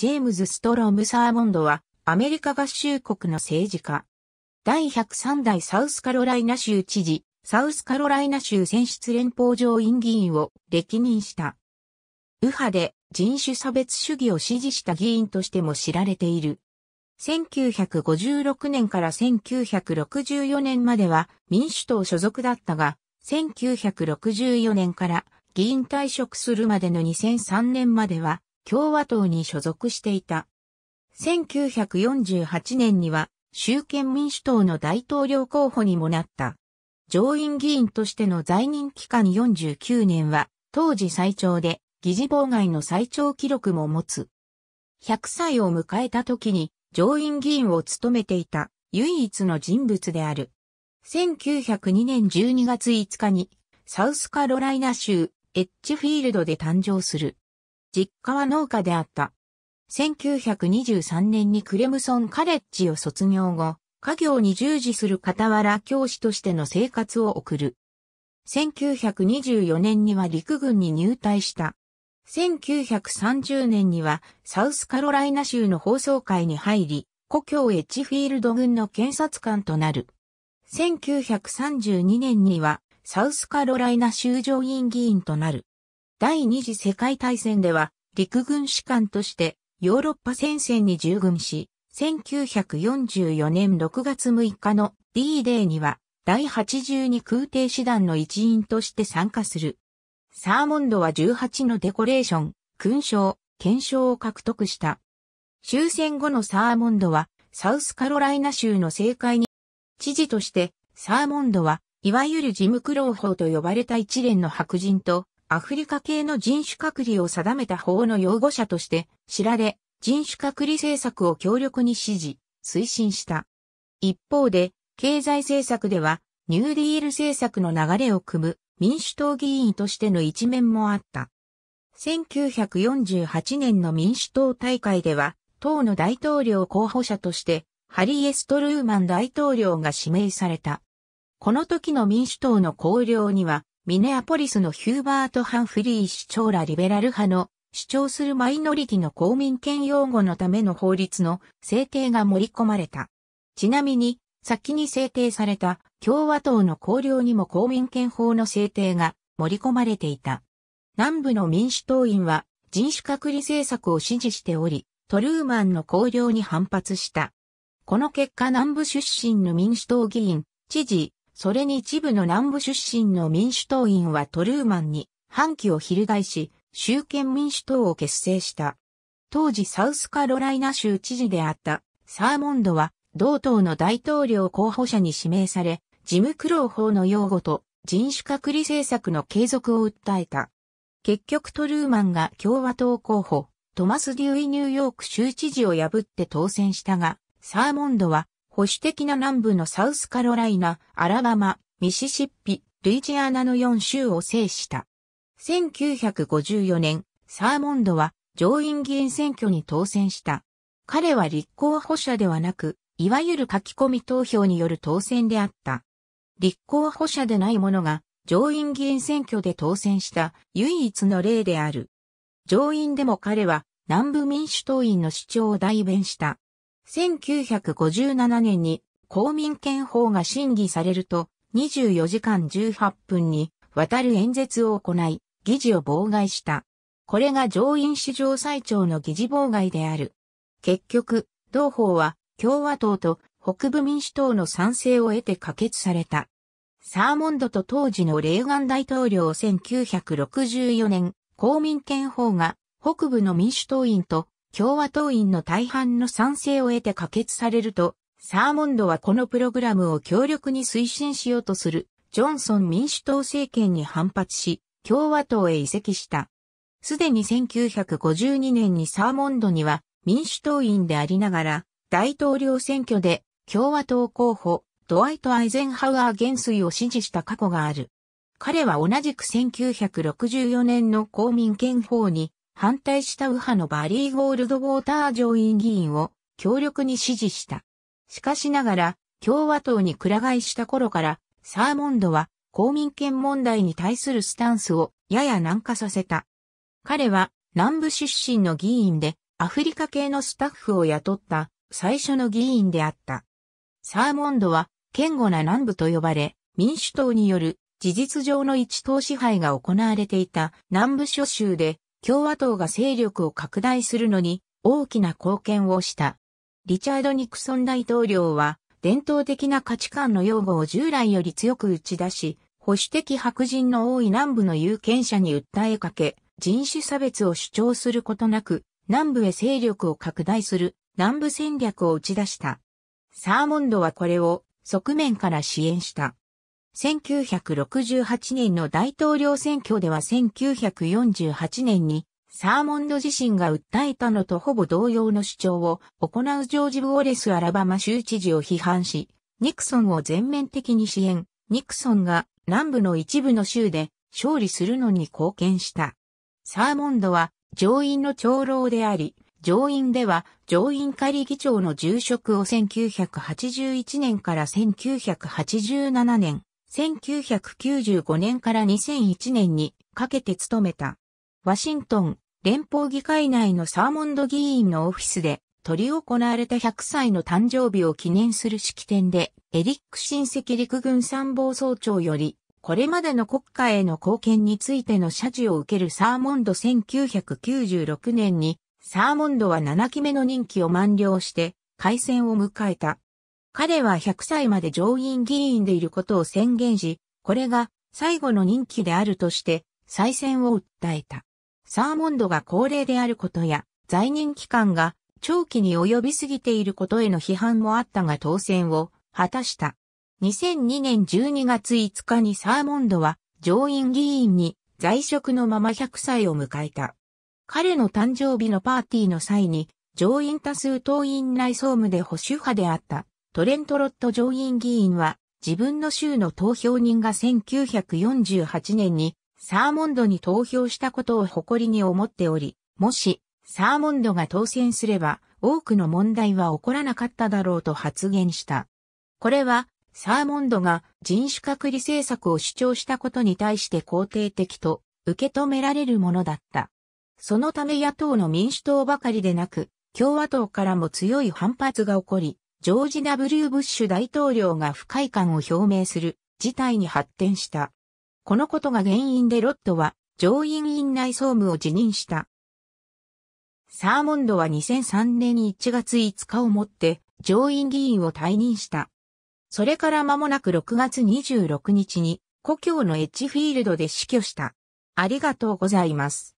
ジェームズ・ストローム・サーモンドは、アメリカ合衆国の政治家。第103代サウスカロライナ州知事、サウスカロライナ州選出連邦上院議員を歴任した。右派で人種差別主義を支持した議員としても知られている。1956年から1964年までは民主党所属だったが、1964年から議員退職するまでの2003年までは共和党に所属していた。1948年には、州憲民主党の大統領候補にもなった。上院議員としての在任期間49年は、当時最長で、議事妨害の最長記録も持つ。100歳を迎えた時に、上院議員を務めていた唯一の人物である。1902年12月5日に、サウスカロライナ州エッジフィールドで誕生する。実家は農家であった。1923年にクレムソンカレッジを卒業後、家業に従事する傍ら教師としての生活を送る。1924年には陸軍に入隊した。1930年にはサウスカロライナ州の放送会に入り、故郷エッジフィールド軍の検察官となる。1932年にはサウスカロライナ州上院議員となる。第二次世界大戦では陸軍士官としてヨーロッパ戦線に従軍し、1944年6月6日の D デーには第82空挺師団の一員として参加する。サーモンドは18のデコレーション、勲章、検証を獲得した。終戦後のサーモンドはサウスカロライナ州の政界に知事としてサーモンドは、いわゆる事務クロー法と呼ばれた一連の白人とアフリカ系の人種隔離を定めた法の擁護者として知られ、人種隔離政策を強力に支持、推進した。一方で、経済政策では、ニューディール政策の流れを組む民主党議員としての一面もあった。1948年の民主党大会では、党の大統領候補者として、ハリー・エスト・ルーマン大統領が指名された。この時の民主党の綱領には、ミネアポリスのヒューバート・ハンフリー市長らリベラル派の主張するマイノリティの公民権擁護のための法律の制定が盛り込まれた。ちなみに、先に制定された共和党の綱領にも公民権法の制定が盛り込まれていた。南部の民主党員は人種隔離政策を支持しており、トルーマンの綱領に反発した。この結果南部出身の民主党議員、知事、それに一部の南部出身の民主党員はトルーマンに反旗を翻し、集憲民主党を結成した。当時サウスカロライナ州知事であったサーモンドは同党の大統領候補者に指名され、ジム・クロー法の擁護と人種隔離政策の継続を訴えた。結局トルーマンが共和党候補、トマス・デューイ・ニューヨーク州知事を破って当選したが、サーモンドは保守的な南部のサウスカロライナ、アラバマ、ミシシッピ、ルイジアナの4州を制した。1954年、サーモンドは上院議員選挙に当選した。彼は立候補者ではなく、いわゆる書き込み投票による当選であった。立候補者でない者が上院議員選挙で当選した唯一の例である。上院でも彼は南部民主党員の主張を代弁した。1957年に公民権法が審議されると24時間18分にわたる演説を行い、議事を妨害した。これが上院史上最長の議事妨害である。結局、同法は共和党と北部民主党の賛成を得て可決された。サーモンドと当時のレーガン大統領1964年、公民権法が北部の民主党員と共和党員の大半の賛成を得て可決されると、サーモンドはこのプログラムを強力に推進しようとする、ジョンソン民主党政権に反発し、共和党へ移籍した。すでに1952年にサーモンドには民主党員でありながら、大統領選挙で共和党候補、ドワイト・アイゼンハウアー元帥を支持した過去がある。彼は同じく1964年の公民権法に反対した右派のバリー・ゴールドウォーター上院議員を強力に支持した。しかしながら、共和党にく替えした頃から、サーモンドは公民権問題に対するスタンスをやや軟化させた。彼は南部出身の議員でアフリカ系のスタッフを雇った最初の議員であった。サーモンドは堅固な南部と呼ばれ、民主党による事実上の一党支配が行われていた南部諸州で共和党が勢力を拡大するのに大きな貢献をした。リチャード・ニクソン大統領は、伝統的な価値観の擁護を従来より強く打ち出し、保守的白人の多い南部の有権者に訴えかけ、人種差別を主張することなく、南部へ勢力を拡大する南部戦略を打ち出した。サーモンドはこれを側面から支援した。1968年の大統領選挙では1948年にサーモンド自身が訴えたのとほぼ同様の主張を行うジョージ・ウォレス・アラバマ州知事を批判し、ニクソンを全面的に支援、ニクソンが南部の一部の州で勝利するのに貢献した。サーモンドは上院の長老であり、上院では上院仮議長の重職を1981年から1987年、1995年から2001年にかけて務めた。ワシントン連邦議会内のサーモンド議員のオフィスで取り行われた100歳の誕生日を記念する式典で、エリック親戚陸軍参謀総長より、これまでの国家への貢献についての謝辞を受けるサーモンド1996年に、サーモンドは7期目の任期を満了して、開戦を迎えた。彼は100歳まで上院議員でいることを宣言し、これが最後の任期であるとして再選を訴えた。サーモンドが高齢であることや在任期間が長期に及びすぎていることへの批判もあったが当選を果たした。2002年12月5日にサーモンドは上院議員に在職のまま100歳を迎えた。彼の誕生日のパーティーの際に上院多数党院内総務で保守派であったトレント・ロット上院議員は、自分の州の投票人が1948年にサーモンドに投票したことを誇りに思っており、もしサーモンドが当選すれば多くの問題は起こらなかっただろうと発言した。これはサーモンドが人種隔離政策を主張したことに対して肯定的と受け止められるものだった。そのため野党の民主党ばかりでなく、共和党からも強い反発が起こり、ジョージ・ W・ ブッシュ大統領が不快感を表明する事態に発展した。このことが原因でロットは上院院内総務を辞任した。サーモンドは2003年1月5日をもって上院議員を退任した。それから間もなく6月26日に故郷のエッジフィールドで死去した。ありがとうございます。